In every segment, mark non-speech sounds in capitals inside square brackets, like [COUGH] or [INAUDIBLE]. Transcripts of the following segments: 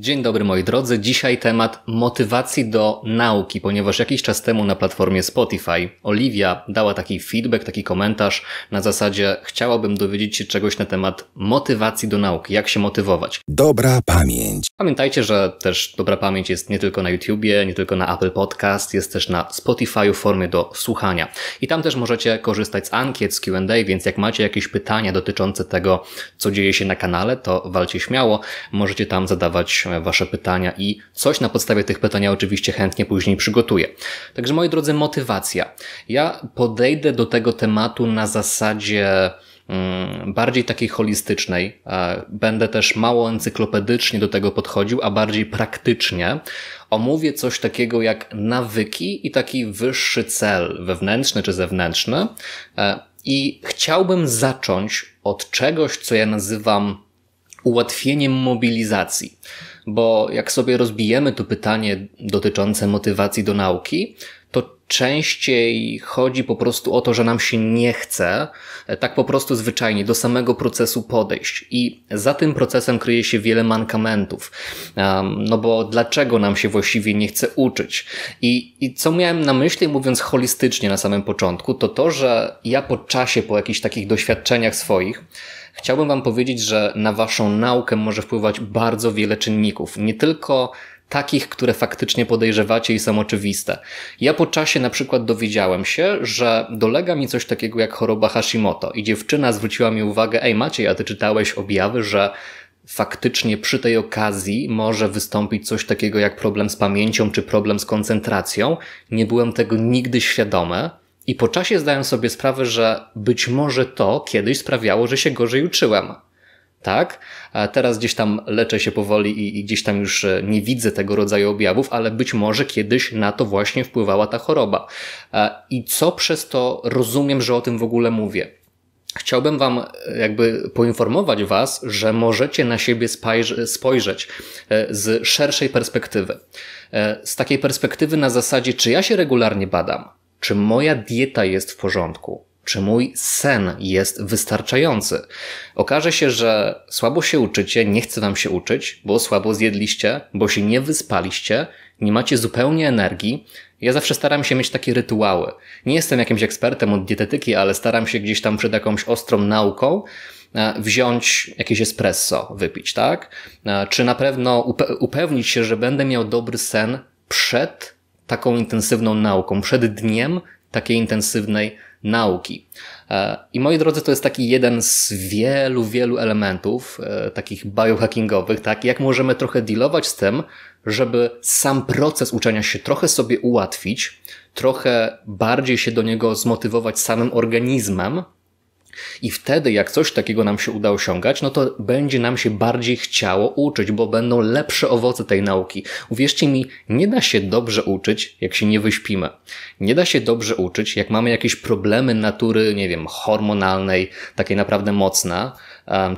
Dzień dobry moi drodzy. Dzisiaj temat motywacji do nauki, ponieważ jakiś czas temu na platformie Spotify Oliwia dała taki feedback, taki komentarz na zasadzie chciałabym dowiedzieć się czegoś na temat motywacji do nauki, jak się motywować. Dobra pamięć. Pamiętajcie, że też dobra pamięć jest nie tylko na YouTubie, nie tylko na Apple Podcast, jest też na Spotify w formie do słuchania. I tam też możecie korzystać z ankiet, z Q&A, więc jak macie jakieś pytania dotyczące tego, co dzieje się na kanale, to walcie śmiało, możecie tam zadawać Wasze pytania i coś na podstawie tych pytań oczywiście chętnie później przygotuję. Także moi drodzy, motywacja. Ja podejdę do tego tematu na zasadzie mm, bardziej takiej holistycznej. E, będę też mało encyklopedycznie do tego podchodził, a bardziej praktycznie. Omówię coś takiego jak nawyki i taki wyższy cel wewnętrzny czy zewnętrzny. E, I chciałbym zacząć od czegoś, co ja nazywam ułatwieniem mobilizacji bo jak sobie rozbijemy to pytanie dotyczące motywacji do nauki, to częściej chodzi po prostu o to, że nam się nie chce e, tak po prostu zwyczajnie do samego procesu podejść. I za tym procesem kryje się wiele mankamentów. Um, no bo dlaczego nam się właściwie nie chce uczyć? I, I co miałem na myśli, mówiąc holistycznie na samym początku, to to, że ja po czasie, po jakichś takich doświadczeniach swoich, Chciałbym Wam powiedzieć, że na Waszą naukę może wpływać bardzo wiele czynników. Nie tylko takich, które faktycznie podejrzewacie i są oczywiste. Ja po czasie na przykład dowiedziałem się, że dolega mi coś takiego jak choroba Hashimoto i dziewczyna zwróciła mi uwagę, ej Maciej, a ty czytałeś objawy, że faktycznie przy tej okazji może wystąpić coś takiego jak problem z pamięcią czy problem z koncentracją. Nie byłem tego nigdy świadomy. I po czasie zdałem sobie sprawę, że być może to kiedyś sprawiało, że się gorzej uczyłem tak? A teraz gdzieś tam leczę się powoli i, i, gdzieś tam już e, nie widzę tego rodzaju objawów, ale być może kiedyś na to właśnie wpływała ta choroba. E, I co przez to rozumiem, że o tym w ogóle mówię? Chciałbym Wam e, jakby poinformować Was, że możecie na siebie spojrzeć z szerszej perspektywy. Z takiej perspektywy na zasadzie, czy ja się regularnie badam, czy moja dieta jest w porządku, czy mój sen jest wystarczający. Okaże się, że słabo się uczycie, nie chce wam się uczyć, bo słabo zjedliście, bo się nie wyspaliście, nie macie zupełnie energii. Ja zawsze staram się mieć takie rytuały. Nie jestem jakimś ekspertem od dietetyki, ale staram się gdzieś tam przed jakąś ostrą nauką e, wziąć jakieś espresso, wypić, tak? E, czy na pewno upe upewnić się, że będę miał dobry sen przed taką intensywną nauką, przed dniem, takiej intensywnej nauki. E, I moi drodzy, to jest taki jeden z wielu, wielu elementów e, takich biohackingowych, tak? Jak możemy trochę dealować z tym, żeby sam proces uczenia się trochę sobie ułatwić, trochę bardziej się do niego zmotywować samym organizmem, i wtedy, jak coś takiego nam się uda osiągać, no to będzie nam się bardziej chciało uczyć, bo będą lepsze owoce tej nauki. Uwierzcie mi, nie da się dobrze uczyć, jak się nie wyśpimy. Nie da się dobrze uczyć, jak mamy jakieś problemy natury, nie wiem, hormonalnej, takiej naprawdę mocna,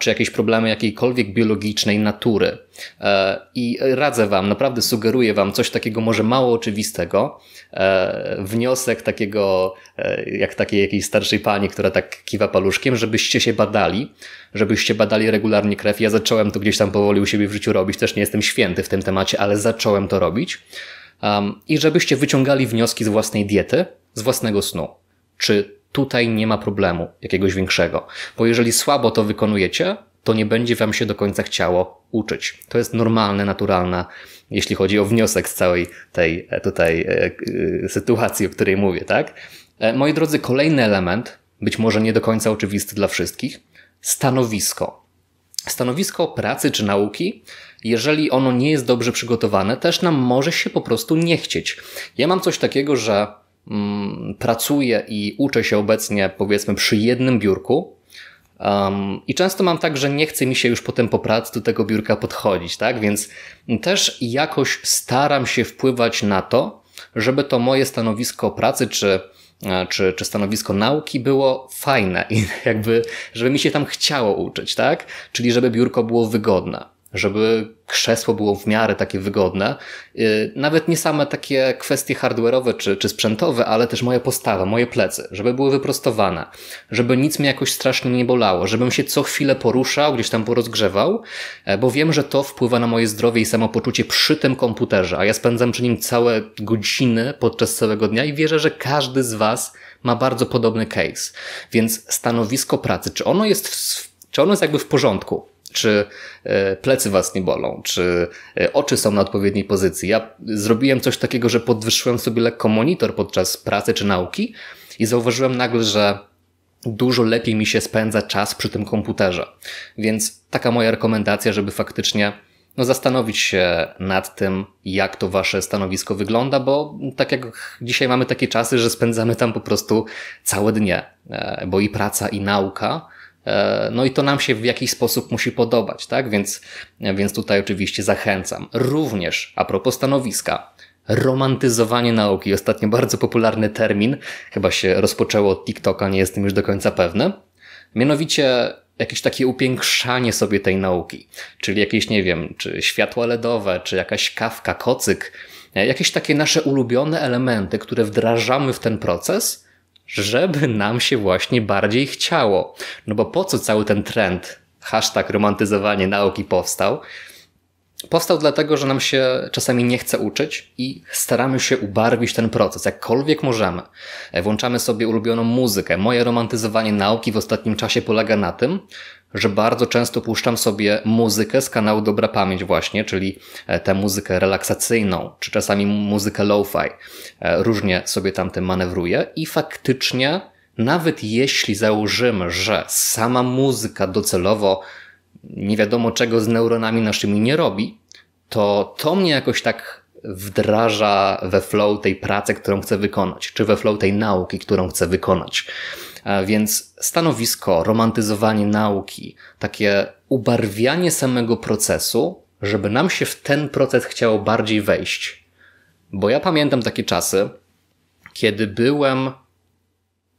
czy jakieś problemy jakiejkolwiek biologicznej natury. E, I radzę Wam, naprawdę sugeruję Wam coś takiego może mało oczywistego. E, wniosek takiego, e, jak takiej jakiejś starszej pani, która tak kiwa paluszkiem, żebyście się badali, żebyście badali regularnie krew. Ja zacząłem to gdzieś tam powoli u siebie w życiu robić, też nie jestem święty w tym temacie, ale zacząłem to robić. I żebyście wyciągali wnioski z własnej diety, z własnego snu. Czy tutaj nie ma problemu jakiegoś większego. Bo jeżeli słabo to wykonujecie, to nie będzie wam się do końca chciało uczyć. To jest normalne, naturalne, jeśli chodzi o wniosek z całej tej e, tutaj e, e, sytuacji, o której mówię, tak? Moi drodzy, kolejny element, być może nie do końca oczywisty dla wszystkich, stanowisko. Stanowisko pracy czy nauki, jeżeli ono nie jest dobrze przygotowane, też nam może się po prostu nie chcieć. Ja mam coś takiego, że Mm, pracuję i uczę się obecnie, powiedzmy, przy jednym biurku. Um, I często mam tak, że nie chce mi się już potem po pracy do tego biurka podchodzić, tak? Więc też jakoś staram się wpływać na to, żeby to moje stanowisko pracy czy, e, czy, czy stanowisko nauki było fajne i [LAUGHS] jakby, żeby mi się tam chciało uczyć, tak? Czyli żeby biurko było wygodne żeby krzesło było w miarę takie wygodne. Y, nawet nie same takie kwestie hardware'owe czy, czy sprzętowe, ale też moja postawa, moje plecy, żeby były wyprostowane, żeby nic mnie jakoś strasznie nie bolało, żebym się co chwilę poruszał, gdzieś tam porozgrzewał, e, bo wiem, że to wpływa na moje zdrowie i samopoczucie przy tym komputerze, a ja spędzam przy nim całe godziny podczas całego dnia i wierzę, że każdy z Was ma bardzo podobny case. Więc stanowisko pracy, czy ono jest w, czy ono jest jakby w porządku? czy e, plecy was nie bolą, czy e, oczy są na odpowiedniej pozycji. Ja zrobiłem coś takiego, że podwyższyłem sobie lekko monitor podczas pracy czy nauki i zauważyłem nagle, że dużo lepiej mi się spędza czas przy tym komputerze. Więc taka moja rekomendacja, żeby faktycznie no, zastanowić się nad tym, jak to wasze stanowisko wygląda, bo tak jak dzisiaj mamy takie czasy, że spędzamy tam po prostu całe dnie, e, bo i praca, i nauka E, no i to nam się w jakiś sposób musi podobać, tak? Więc, więc tutaj oczywiście zachęcam. Również a propos stanowiska, romantyzowanie nauki. Ostatnio bardzo popularny termin, chyba się rozpoczęło od TikToka, nie jestem już do końca pewny. Mianowicie jakieś takie upiększanie sobie tej nauki, czyli jakieś, nie wiem, czy światła LEDowe, czy jakaś kawka, kocyk, e, jakieś takie nasze ulubione elementy, które wdrażamy w ten proces żeby nam się właśnie bardziej chciało. No bo po co cały ten trend, hashtag romantyzowanie nauki powstał? Powstał dlatego, że nam się czasami nie chce uczyć i staramy się ubarwić ten proces, jakkolwiek możemy. E, włączamy sobie ulubioną muzykę. Moje romantyzowanie nauki w ostatnim czasie polega na tym, że bardzo często puszczam sobie muzykę z kanału Dobra Pamięć właśnie, czyli e, tę muzykę relaksacyjną, czy czasami muzykę lo-fi. E, różnie sobie tam manewruję i faktycznie nawet jeśli założymy, że sama muzyka docelowo nie wiadomo czego z neuronami naszymi nie robi, to to mnie jakoś tak wdraża we flow tej pracy, którą chcę wykonać, czy we flow tej nauki, którą chcę wykonać. E, więc stanowisko, romantyzowanie nauki, takie ubarwianie samego procesu, żeby nam się w ten proces chciało bardziej wejść. Bo ja pamiętam takie czasy, kiedy byłem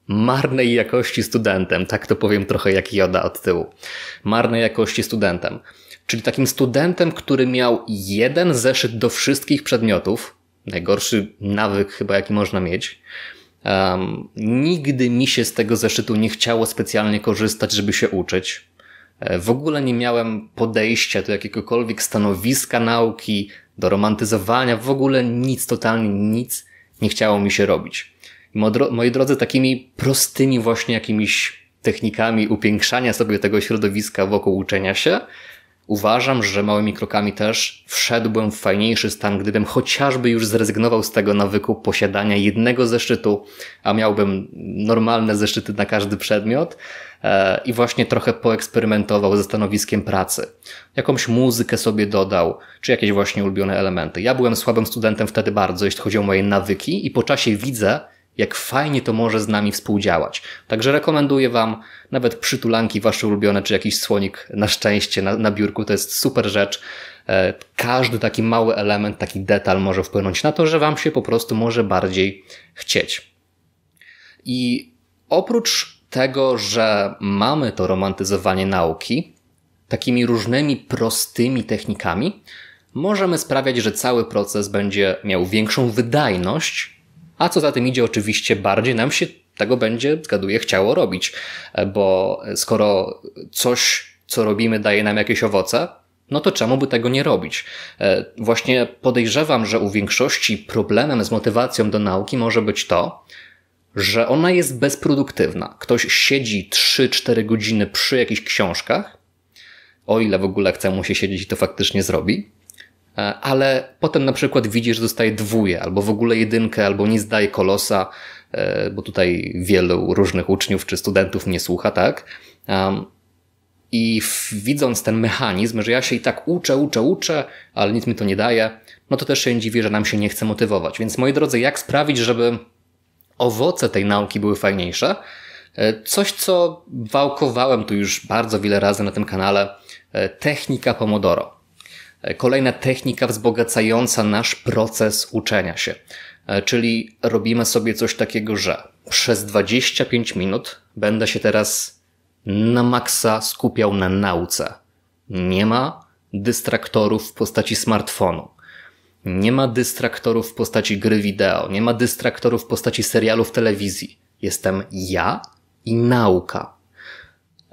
marnej jakości studentem, tak to powiem trochę jak Joda od tyłu. Marnej jakości studentem. Czyli takim studentem, który miał jeden zeszyt do wszystkich przedmiotów, najgorszy nawyk chyba jaki można mieć, Um, nigdy mi się z tego zeszytu nie chciało specjalnie korzystać, żeby się uczyć. E, w ogóle nie miałem podejścia do jakiegokolwiek stanowiska nauki, do romantyzowania, w ogóle nic, totalnie nic nie chciało mi się robić. Moi drodzy, takimi prostymi właśnie jakimiś technikami upiększania sobie tego środowiska wokół uczenia się, Uważam, że małymi krokami też wszedłbym w fajniejszy stan, gdybym chociażby już zrezygnował z tego nawyku posiadania jednego zeszytu, a miałbym normalne zeszyty na każdy przedmiot e, i właśnie trochę poeksperymentował ze stanowiskiem pracy. Jakąś muzykę sobie dodał, czy jakieś właśnie ulubione elementy. Ja byłem słabym studentem wtedy bardzo, jeśli chodzi o moje nawyki i po czasie widzę, jak fajnie to może z nami współdziałać. Także rekomenduję Wam nawet przytulanki Wasze ulubione, czy jakiś słonik na szczęście na, na biurku. To jest super rzecz. E, każdy taki mały element, taki detal może wpłynąć na to, że Wam się po prostu może bardziej chcieć. I oprócz tego, że mamy to romantyzowanie nauki, takimi różnymi prostymi technikami, możemy sprawiać, że cały proces będzie miał większą wydajność a co za tym idzie, oczywiście bardziej nam się tego będzie, zgaduję, chciało robić, e, bo skoro coś, co robimy, daje nam jakieś owoce, no to czemu by tego nie robić? E, właśnie podejrzewam, że u większości problemem z motywacją do nauki może być to, że ona jest bezproduktywna. Ktoś siedzi 3-4 godziny przy jakichś książkach, o ile w ogóle chce mu się siedzieć, to faktycznie zrobi. E, ale potem na przykład widzisz, że dostaje dwóje, albo w ogóle jedynkę, albo nie zdaje kolosa, e, bo tutaj wielu różnych uczniów czy studentów mnie słucha, tak? I widząc ten mechanizm, że ja się i tak uczę, uczę, uczę, ale nic mi to nie daje, no to też się dziwię, że nam się nie chce motywować. Więc moi drodzy, jak sprawić, żeby owoce tej nauki były fajniejsze? E, coś, co wałkowałem tu już bardzo wiele razy na tym kanale, technika Pomodoro. E, kolejna technika wzbogacająca nasz proces uczenia się. E, czyli robimy sobie coś takiego, że przez 25 minut będę się teraz na maksa skupiał na nauce. Nie ma dystraktorów w postaci smartfonu. Nie ma dystraktorów w postaci gry wideo, nie ma dystraktorów w postaci serialów telewizji. Jestem ja i nauka.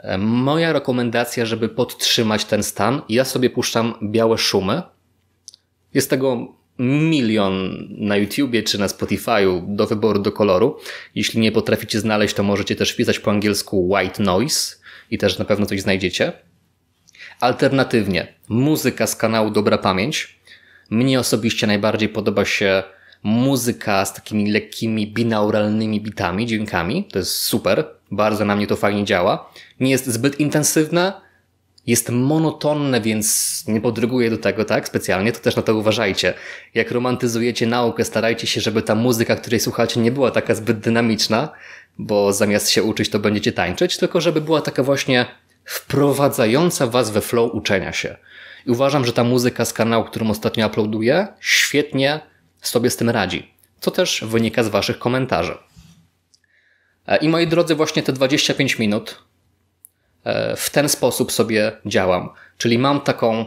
E, moja rekomendacja, żeby podtrzymać ten stan, ja sobie puszczam białe szumy. Jest tego milion na YouTubie czy na Spotify'u do wyboru, do koloru. Jeśli nie potraficie znaleźć, to możecie też pisać po angielsku white noise i też na pewno coś znajdziecie. Alternatywnie, muzyka z kanału Dobra Pamięć. Mnie osobiście najbardziej podoba się muzyka z takimi lekkimi, binauralnymi bitami, dźwiękami. To jest super. Bardzo na mnie to fajnie działa. Nie jest zbyt intensywna, jest monotonne, więc nie podryguję do tego tak specjalnie, to też na to uważajcie. Jak romantyzujecie naukę, starajcie się, żeby ta muzyka, której słuchacie, nie była taka zbyt dynamiczna, bo zamiast się uczyć, to będziecie tańczyć, tylko żeby była taka właśnie wprowadzająca was we flow uczenia się. I uważam, że ta muzyka z kanału, którym ostatnio uploaduję, świetnie sobie z tym radzi, co też wynika z waszych komentarzy. E, I moi drodzy, właśnie te 25 minut e, w ten sposób sobie działam. Czyli mam taką,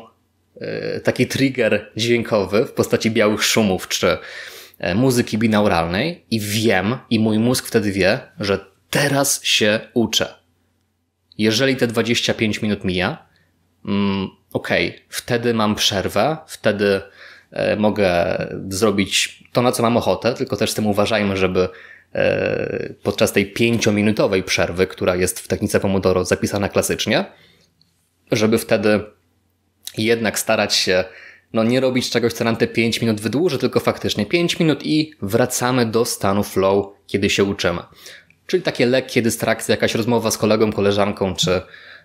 e, taki trigger dźwiękowy w postaci białych szumów czy muzyki binauralnej i wiem, i mój mózg wtedy wie, że teraz się uczę. Jeżeli te 25 minut mija, mm, okej, wtedy mam przerwę, wtedy mogę zrobić to, na co mam ochotę, tylko też z tym uważajmy, żeby E, podczas tej pięciominutowej przerwy, która jest w technice Pomodoro zapisana klasycznie, żeby wtedy jednak starać się no, nie robić czegoś, co nam te 5 minut wydłuży, tylko faktycznie 5 minut i wracamy do stanu flow, kiedy się uczymy. Czyli takie lekkie dystrakcje, jakaś rozmowa z kolegą, koleżanką, czy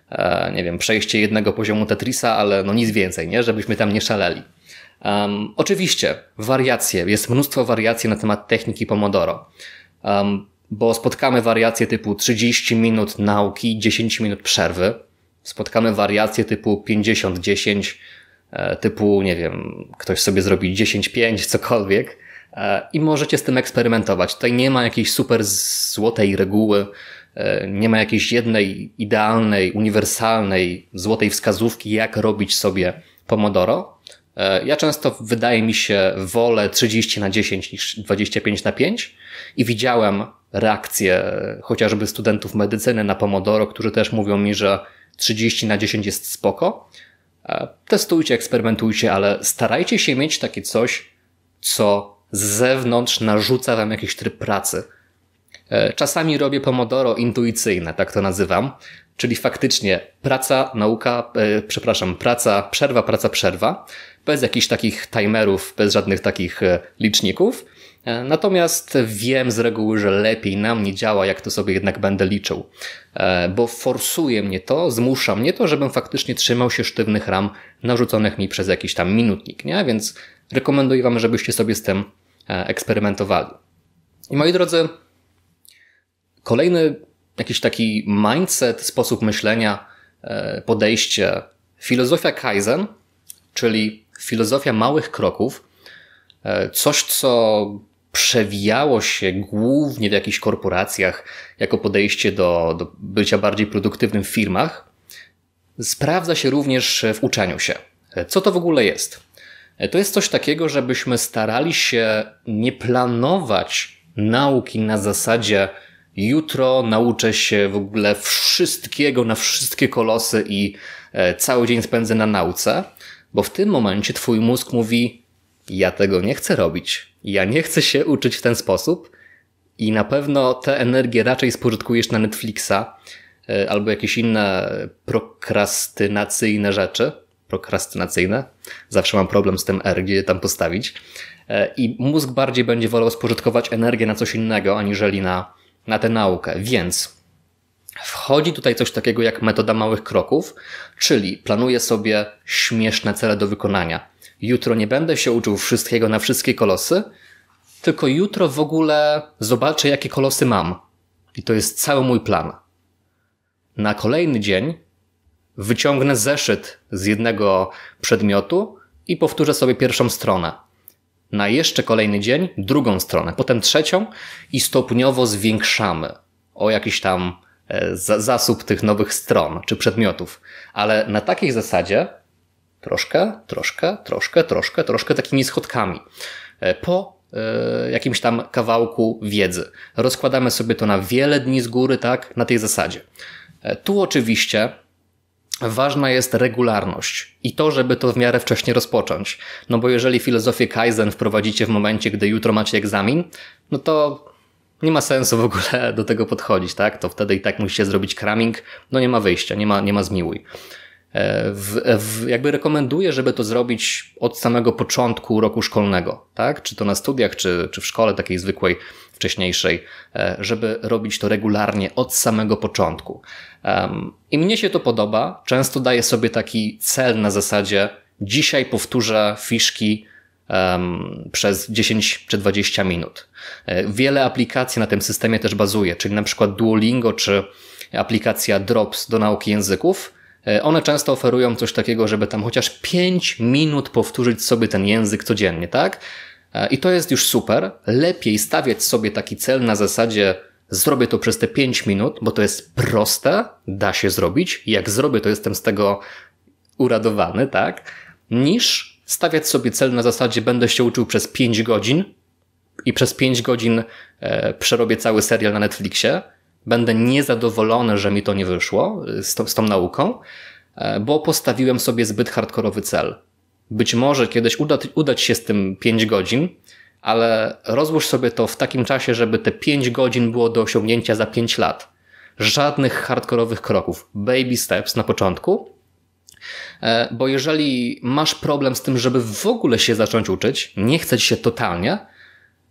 e, nie wiem, przejście jednego poziomu Tetrisa, ale no nic więcej, nie? Żebyśmy tam nie szaleli. Um, oczywiście, wariacje, jest mnóstwo wariacji na temat techniki Pomodoro bo spotkamy wariacje typu 30 minut nauki, 10 minut przerwy. Spotkamy wariacje typu 50-10, e, typu, nie wiem, ktoś sobie zrobi 10-5, cokolwiek. E, I możecie z tym eksperymentować. Tutaj nie ma jakiejś super złotej reguły, e, nie ma jakiejś jednej idealnej, uniwersalnej, złotej wskazówki, jak robić sobie Pomodoro. E, ja często wydaje mi się wolę 30 na 10 niż 25 na 5 i widziałem reakcje chociażby studentów medycyny na Pomodoro, którzy też mówią mi, że 30 na 10 jest spoko. E, testujcie, eksperymentujcie, ale starajcie się mieć takie coś, co z zewnątrz narzuca wam jakiś tryb pracy. E, czasami robię pomodoro intuicyjne, tak to nazywam, czyli faktycznie praca, nauka, e, przepraszam, praca, przerwa, praca, przerwa, bez jakichś takich timerów, bez żadnych takich e, liczników. E, natomiast wiem z reguły, że lepiej na mnie działa, jak to sobie jednak będę liczył, e, bo forsuje mnie to, zmusza mnie to, żebym faktycznie trzymał się sztywnych ram narzuconych mi przez jakiś tam minutnik, nie? Więc rekomenduję Wam, żebyście sobie z tym eksperymentowali. I moi drodzy, kolejny jakiś taki mindset, sposób myślenia, e, podejście. Filozofia Kaizen, czyli filozofia małych kroków, e, coś, co przewijało się głównie w jakichś korporacjach jako podejście do, do bycia bardziej produktywnym w firmach, sprawdza się również w uczeniu się. E, co to w ogóle jest? To jest coś takiego, żebyśmy starali się nie planować nauki na zasadzie jutro nauczę się w ogóle wszystkiego na wszystkie kolosy i e, cały dzień spędzę na nauce, bo w tym momencie twój mózg mówi: Ja tego nie chcę robić, ja nie chcę się uczyć w ten sposób i na pewno tę energię raczej spożytkujesz na Netflixa e, albo jakieś inne prokrastynacyjne rzeczy. Prokrastynacyjne. Zawsze mam problem z tym R, gdzie je tam postawić. E, I mózg bardziej będzie wolał spożytkować energię na coś innego, aniżeli na na tę naukę. Więc wchodzi tutaj coś takiego jak metoda małych kroków, czyli planuję sobie śmieszne cele do wykonania. Jutro nie będę się uczył wszystkiego na wszystkie kolosy, tylko jutro w ogóle zobaczę, jakie kolosy mam. I to jest cały mój plan. Na kolejny dzień wyciągnę zeszyt z jednego przedmiotu i powtórzę sobie pierwszą stronę na jeszcze kolejny dzień drugą stronę, potem trzecią i stopniowo zwiększamy o jakiś tam e, zasób tych nowych stron czy przedmiotów. Ale na takiej zasadzie troszkę, troszkę, troszkę, troszkę, troszkę takimi schodkami. E, po e, jakimś tam kawałku wiedzy. Rozkładamy sobie to na wiele dni z góry, tak, na tej zasadzie. Tu oczywiście Ważna jest regularność i to, żeby to w miarę wcześniej rozpocząć. No bo jeżeli filozofię Kaizen wprowadzicie w momencie, gdy jutro macie egzamin, no to nie ma sensu w ogóle [LAUGHS] do tego podchodzić, tak? To wtedy i tak musicie zrobić kraming, no nie ma wyjścia, nie ma, nie ma zmiłuj. E, w, w, jakby rekomenduję, żeby to zrobić od samego początku roku szkolnego, tak? Czy to na studiach, czy, czy w szkole takiej zwykłej, wcześniejszej, e, żeby robić to regularnie od samego początku. I mnie się to podoba. Często daję sobie taki cel na zasadzie: dzisiaj powtórzę fiszki przez 10 czy 20 minut. E, wiele aplikacji na tym systemie też bazuje, czyli na przykład Duolingo czy aplikacja Drops do nauki języków. E, one często oferują coś takiego, żeby tam chociaż 5 minut powtórzyć sobie ten język codziennie, tak? E, I to jest już super. Lepiej stawiać sobie taki cel na zasadzie zrobię to przez te 5 minut, bo to jest proste, da się zrobić. Jak zrobię, to jestem z tego uradowany, tak? Niż stawiać sobie cel na zasadzie będę się uczył przez 5 godzin i przez 5 godzin e, przerobię cały serial na Netflixie. Będę niezadowolony, że mi to nie wyszło e, z, to, z tą nauką, e, bo postawiłem sobie zbyt hardkorowy cel. Być może kiedyś uda, udać się z tym 5 godzin, ale rozłóż sobie to w takim czasie, żeby te 5 godzin było do osiągnięcia za 5 lat. Żadnych hardkorowych kroków, baby steps na początku. E, bo jeżeli masz problem z tym, żeby w ogóle się zacząć uczyć, nie chce ci się totalnie,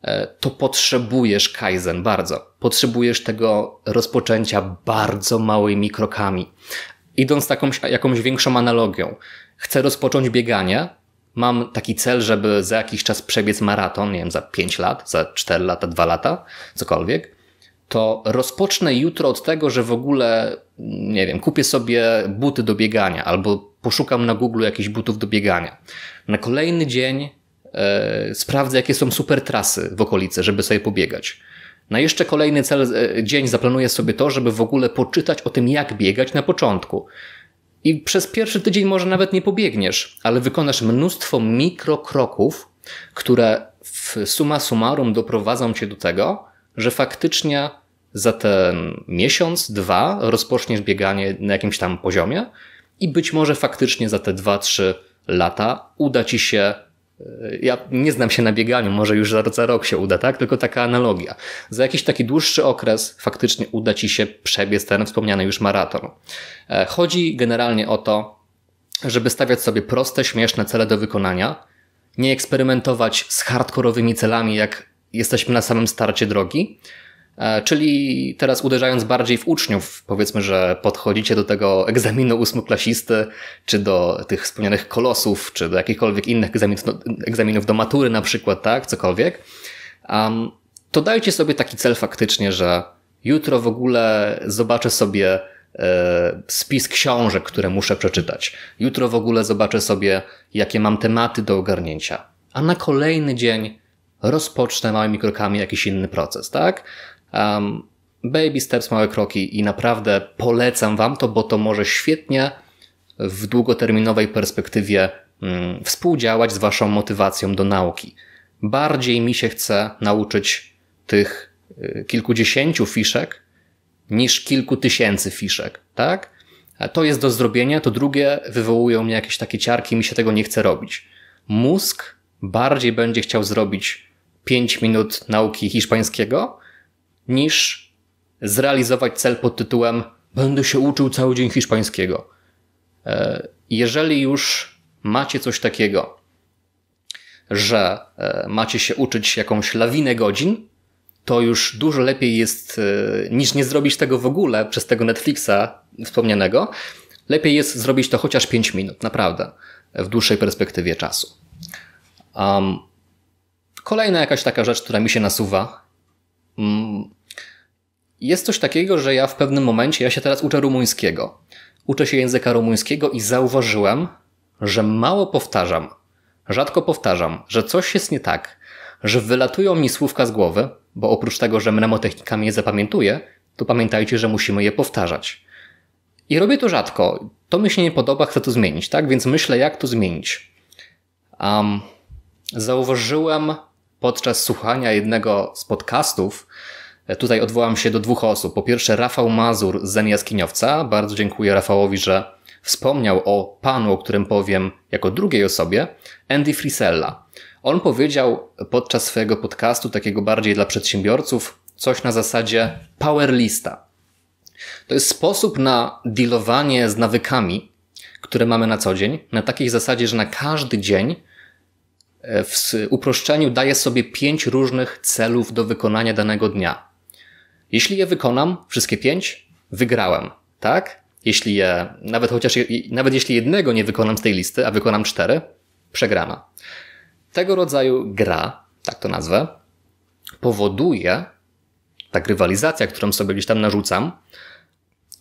e, to potrzebujesz kaizen bardzo. Potrzebujesz tego rozpoczęcia bardzo małymi krokami idąc taką, jakąś większą analogią, chcę rozpocząć bieganie, mam taki cel, żeby za jakiś czas przebiec maraton, nie wiem, za 5 lat, za 4 lata, 2 lata, cokolwiek, to rozpocznę jutro od tego, że w ogóle, nie wiem, kupię sobie buty do biegania albo poszukam na Google jakichś butów do biegania. Na kolejny dzień e, sprawdzę, jakie są super trasy w okolicy, żeby sobie pobiegać. Na jeszcze kolejny cel, e, dzień zaplanuję sobie to, żeby w ogóle poczytać o tym, jak biegać na początku. I przez pierwszy tydzień może nawet nie pobiegniesz, ale wykonasz mnóstwo mikrokroków, które w suma summarum doprowadzą cię do tego, że faktycznie za ten miesiąc, dwa rozpoczniesz bieganie na jakimś tam poziomie i być może faktycznie za te dwa, trzy lata uda ci się ja nie znam się na bieganiu, może już za, za rok się uda, tak? Tylko taka analogia. Za jakiś taki dłuższy okres faktycznie uda ci się przebiec ten wspomniany już maraton. E, chodzi generalnie o to, żeby stawiać sobie proste, śmieszne cele do wykonania, nie eksperymentować z hardkorowymi celami, jak jesteśmy na samym starcie drogi, E, czyli teraz uderzając bardziej w uczniów, powiedzmy, że podchodzicie do tego egzaminu ósmoklasisty, czy do tych wspomnianych kolosów, czy do jakichkolwiek innych egzaminów, no, egzaminów do matury na przykład, tak, cokolwiek, um, to dajcie sobie taki cel faktycznie, że jutro w ogóle zobaczę sobie e, spis książek, które muszę przeczytać. Jutro w ogóle zobaczę sobie, jakie mam tematy do ogarnięcia. A na kolejny dzień rozpocznę małymi krokami jakiś inny proces, tak? Um, baby steps, małe kroki i naprawdę polecam Wam to, bo to może świetnie w długoterminowej perspektywie um, współdziałać z Waszą motywacją do nauki. Bardziej mi się chce nauczyć tych y, kilkudziesięciu fiszek niż kilku tysięcy fiszek, tak? to jest do zrobienia, to drugie wywołują mnie jakieś takie ciarki, mi się tego nie chce robić. Mózg bardziej będzie chciał zrobić 5 minut nauki hiszpańskiego niż zrealizować cel pod tytułem Będę się uczył cały dzień hiszpańskiego. E, jeżeli już macie coś takiego, że e, macie się uczyć jakąś lawinę godzin, to już dużo lepiej jest e, niż nie zrobić tego w ogóle przez tego Netflixa wspomnianego. Lepiej jest zrobić to chociaż 5 minut, naprawdę, w dłuższej perspektywie czasu. Um, kolejna jakaś taka rzecz, która mi się nasuwa, mm, jest coś takiego, że ja w pewnym momencie, ja się teraz uczę rumuńskiego. Uczę się języka rumuńskiego i zauważyłem, że mało powtarzam, rzadko powtarzam, że coś jest nie tak, że wylatują mi słówka z głowy, bo oprócz tego, że mnemotechnikami je zapamiętuję, to pamiętajcie, że musimy je powtarzać. I robię to rzadko. To mi się nie podoba, chcę to zmienić, tak? Więc myślę, jak to zmienić. Um, zauważyłem podczas słuchania jednego z podcastów, Tutaj odwołam się do dwóch osób. Po pierwsze Rafał Mazur z Zen Jaskiniowca. Bardzo dziękuję Rafałowi, że wspomniał o panu, o którym powiem jako drugiej osobie, Andy Frisella. On powiedział podczas swojego podcastu, takiego bardziej dla przedsiębiorców, coś na zasadzie powerlista. To jest sposób na dealowanie z nawykami, które mamy na co dzień, na takiej zasadzie, że na każdy dzień e, w uproszczeniu daje sobie pięć różnych celów do wykonania danego dnia. Jeśli je wykonam, wszystkie pięć, wygrałem, tak? Jeśli je, nawet chociaż, nawet jeśli jednego nie wykonam z tej listy, a wykonam cztery, przegrana. Tego rodzaju gra, tak to nazwę, powoduje, tak rywalizacja, którą sobie gdzieś tam narzucam,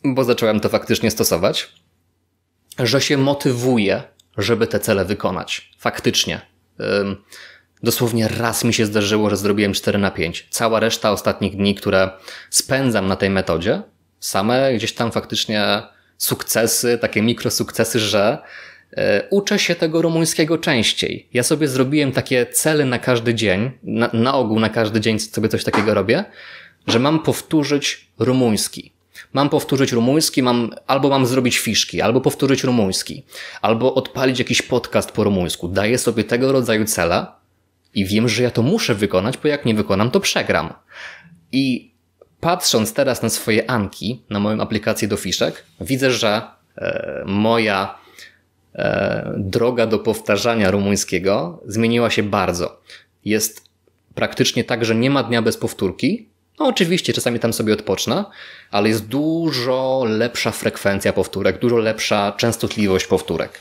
bo zacząłem to faktycznie stosować, że się motywuje, żeby te cele wykonać. Faktycznie. Dosłownie raz mi się zdarzyło, że zrobiłem 4 na 5. Cała reszta ostatnich dni, które spędzam na tej metodzie, same gdzieś tam faktycznie sukcesy, takie mikrosukcesy, że e, uczę się tego rumuńskiego częściej. Ja sobie zrobiłem takie cele na każdy dzień, na, na, ogół na każdy dzień sobie coś takiego robię, że mam powtórzyć rumuński. Mam powtórzyć rumuński, mam, albo mam zrobić fiszki, albo powtórzyć rumuński, albo odpalić jakiś podcast po rumuńsku. Daję sobie tego rodzaju cele, i wiem, że ja to muszę wykonać, bo jak nie wykonam, to przegram. I patrząc teraz na swoje anki, na moją aplikację do fiszek, widzę, że e, moja e, droga do powtarzania rumuńskiego zmieniła się bardzo. Jest praktycznie tak, że nie ma dnia bez powtórki. No oczywiście, czasami tam sobie odpocznę, ale jest dużo lepsza frekwencja powtórek, dużo lepsza częstotliwość powtórek.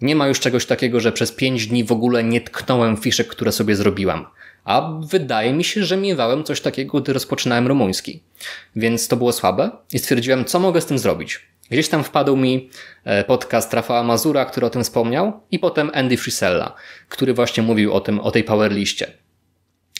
Nie ma już czegoś takiego, że przez 5 dni w ogóle nie tknąłem fiszek, które sobie zrobiłam. A wydaje mi się, że miewałem coś takiego, gdy rozpoczynałem rumuński. Więc to było słabe i stwierdziłem, co mogę z tym zrobić. Gdzieś tam wpadł mi e, podcast Rafała Mazura, który o tym wspomniał, i potem Andy Frisella, który właśnie mówił o tym, o tej powerliście.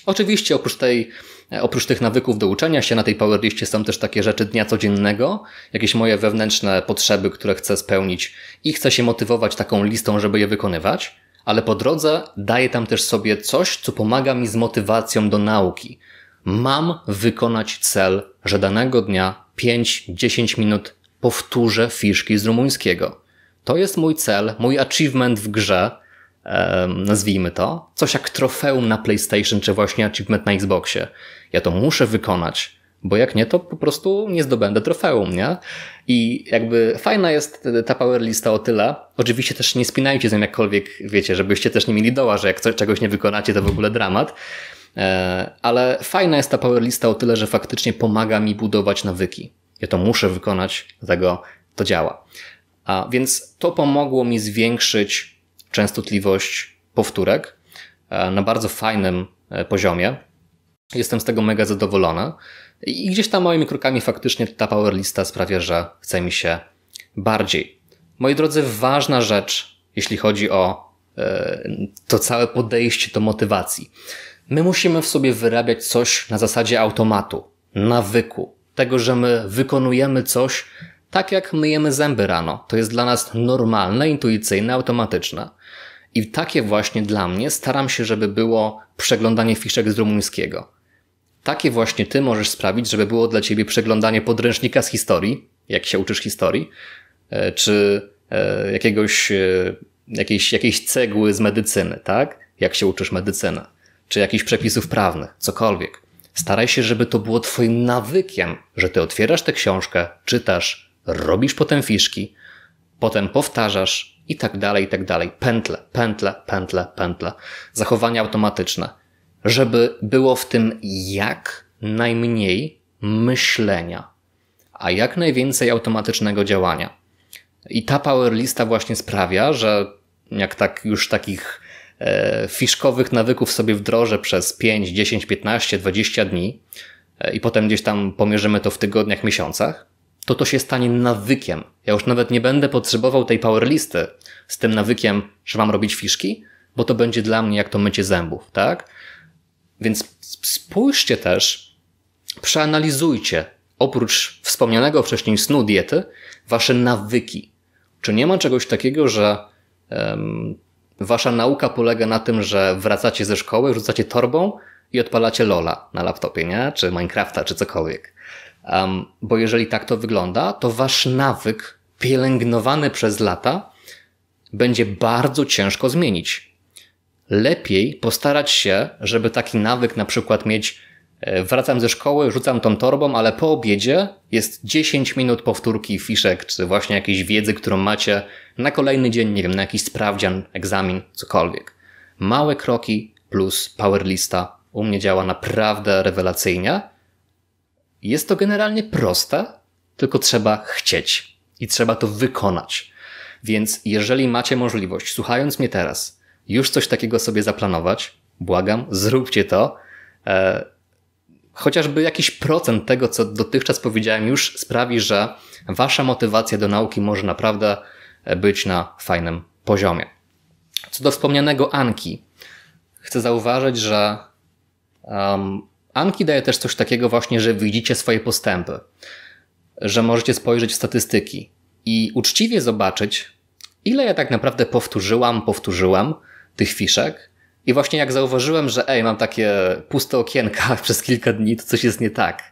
Oczywiście oprócz tej E, oprócz tych nawyków do uczenia się na tej powerliście są też takie rzeczy dnia codziennego, jakieś moje wewnętrzne potrzeby, które chcę spełnić i chcę się motywować taką listą, żeby je wykonywać, ale po drodze daję tam też sobie coś, co pomaga mi z motywacją do nauki. Mam wykonać cel, że danego dnia 5-10 minut powtórzę fiszki z rumuńskiego. To jest mój cel, mój achievement w grze, nazwijmy to, coś jak trofeum na PlayStation czy właśnie achievement na Xboxie. Ja to muszę wykonać, bo jak nie, to po prostu nie zdobędę trofeum, nie? I jakby fajna jest ta power lista o tyle. Oczywiście też nie spinajcie z nią jakkolwiek, wiecie, żebyście też nie mieli doła, że jak coś, czegoś nie wykonacie, to w ogóle dramat. E, ale fajna jest ta power lista o tyle, że faktycznie pomaga mi budować nawyki. Ja to muszę wykonać, dlatego to działa. A więc to pomogło mi zwiększyć częstotliwość powtórek e, na bardzo fajnym e, poziomie. Jestem z tego mega zadowolona i gdzieś tam moimi krokami faktycznie ta powerlista sprawia, że chce mi się bardziej. Moi drodzy, ważna rzecz, jeśli chodzi o e, to całe podejście do motywacji. My musimy w sobie wyrabiać coś na zasadzie automatu, nawyku, tego, że my wykonujemy coś tak, jak myjemy zęby rano. To jest dla nas normalne, intuicyjne, automatyczne. I takie właśnie dla mnie staram się, żeby było przeglądanie fiszek z rumuńskiego. Takie właśnie ty możesz sprawić, żeby było dla ciebie przeglądanie podręcznika z historii, jak się uczysz historii, e, czy e, jakiegoś, e, jakiejś, jakiejś cegły z medycyny, tak? Jak się uczysz medycyny, czy jakichś przepisów prawnych, cokolwiek. Staraj się, żeby to było twoim nawykiem, że ty otwierasz tę książkę, czytasz, robisz potem fiszki, potem powtarzasz, i tak dalej, i tak dalej. Pętle, pętle, pętle, pętle. Zachowania automatyczne. Żeby było w tym jak najmniej myślenia, a jak najwięcej automatycznego działania. I ta power lista właśnie sprawia, że jak tak już takich e, fiszkowych nawyków sobie wdrożę przez 5, 10, 15, 20 dni e, i potem gdzieś tam pomierzymy to w tygodniach, miesiącach, to to się stanie nawykiem. Ja już nawet nie będę potrzebował tej power listy z tym nawykiem, że mam robić fiszki, bo to będzie dla mnie jak to mycie zębów, tak? Więc spójrzcie też, przeanalizujcie oprócz wspomnianego wcześniej snu diety, wasze nawyki. Czy nie ma czegoś takiego, że um, wasza nauka polega na tym, że wracacie ze szkoły, rzucacie torbą i odpalacie Lola na laptopie, nie? Czy Minecrafta, czy cokolwiek. Um, bo jeżeli tak to wygląda, to wasz nawyk pielęgnowany przez lata będzie bardzo ciężko zmienić. Lepiej postarać się, żeby taki nawyk na przykład mieć e, wracam ze szkoły, rzucam tą torbą, ale po obiedzie jest 10 minut powtórki fiszek, czy właśnie jakiejś wiedzy, którą macie na kolejny dzień, nie wiem, na jakiś sprawdzian, egzamin, cokolwiek. Małe kroki plus powerlista u mnie działa naprawdę rewelacyjnie jest to generalnie proste, tylko trzeba chcieć i trzeba to wykonać. Więc jeżeli macie możliwość, słuchając mnie teraz, już coś takiego sobie zaplanować, błagam, zróbcie to. E, chociażby jakiś procent tego, co dotychczas powiedziałem, już sprawi, że wasza motywacja do nauki może naprawdę być na fajnym poziomie. Co do wspomnianego Anki, chcę zauważyć, że um, Anki daje też coś takiego właśnie, że widzicie swoje postępy, że możecie spojrzeć w statystyki i uczciwie zobaczyć, ile ja tak naprawdę powtórzyłam, powtórzyłam tych fiszek. I właśnie jak zauważyłem, że ej, mam takie puste okienka [LAUGHS] przez kilka dni, to coś jest nie tak.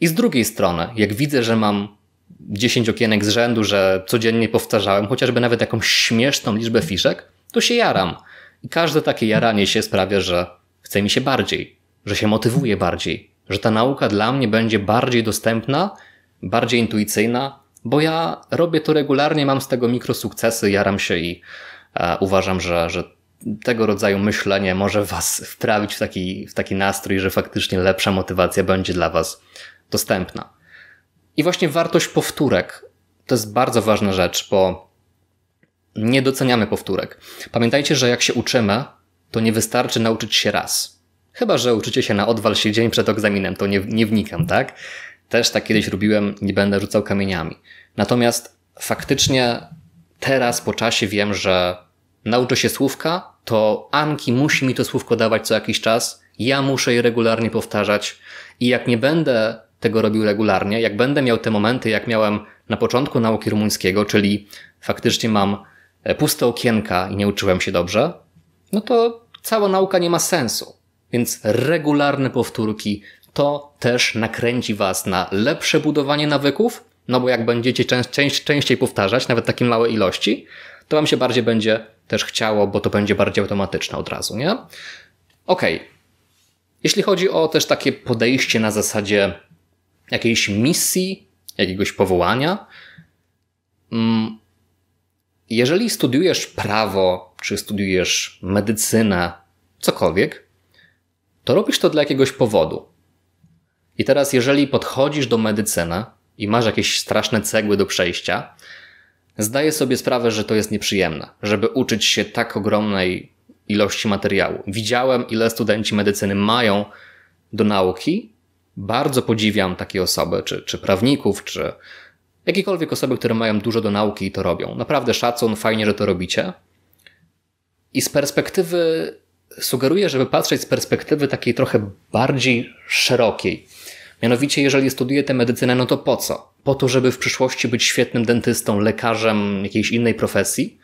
I z drugiej strony, jak widzę, że mam 10 okienek z rzędu, że codziennie powtarzałem chociażby nawet jakąś śmieszną liczbę fiszek, to się jaram. I każde takie jaranie się sprawia, że chce mi się bardziej że się motywuję bardziej, że ta nauka dla mnie będzie bardziej dostępna, bardziej intuicyjna, bo ja robię to regularnie, mam z tego mikrosukcesy, jaram się i e, uważam, że, że tego rodzaju myślenie może Was wprawić w taki, w taki nastrój, że faktycznie lepsza motywacja będzie dla Was dostępna. I właśnie wartość powtórek to jest bardzo ważna rzecz, bo nie doceniamy powtórek. Pamiętajcie, że jak się uczymy, to nie wystarczy nauczyć się raz. Chyba, że uczycie się na odwal się dzień przed egzaminem, to nie, nie wnikam, tak? Też tak kiedyś robiłem, nie będę rzucał kamieniami. Natomiast faktycznie teraz po czasie wiem, że nauczę się słówka, to Anki musi mi to słówko dawać co jakiś czas, ja muszę je regularnie powtarzać i jak nie będę tego robił regularnie, jak będę miał te momenty, jak miałem na początku nauki rumuńskiego, czyli faktycznie mam e, puste okienka i nie uczyłem się dobrze, no to cała nauka nie ma sensu. Więc regularne powtórki to też nakręci Was na lepsze budowanie nawyków, no bo jak będziecie częściej powtarzać, nawet takie małe ilości, to Wam się bardziej będzie też chciało, bo to będzie bardziej automatyczne od razu, nie? Okej. Okay. Jeśli chodzi o też takie podejście na zasadzie jakiejś misji, jakiegoś powołania, mm, jeżeli studiujesz prawo, czy studiujesz medycynę, cokolwiek, to robisz to dla jakiegoś powodu. I teraz, jeżeli podchodzisz do medycyny i masz jakieś straszne cegły do przejścia, zdaję sobie sprawę, że to jest nieprzyjemne, żeby uczyć się tak ogromnej ilości materiału. Widziałem, ile studenci medycyny mają do nauki. Bardzo podziwiam takie osoby, czy, czy prawników, czy jakiekolwiek osoby, które mają dużo do nauki i to robią. Naprawdę szacun, fajnie, że to robicie. I z perspektywy sugeruję, żeby patrzeć z perspektywy takiej trochę bardziej szerokiej. Mianowicie, jeżeli studiuje tę medycynę, no to po co? Po to, żeby w przyszłości być świetnym dentystą, lekarzem jakiejś innej profesji,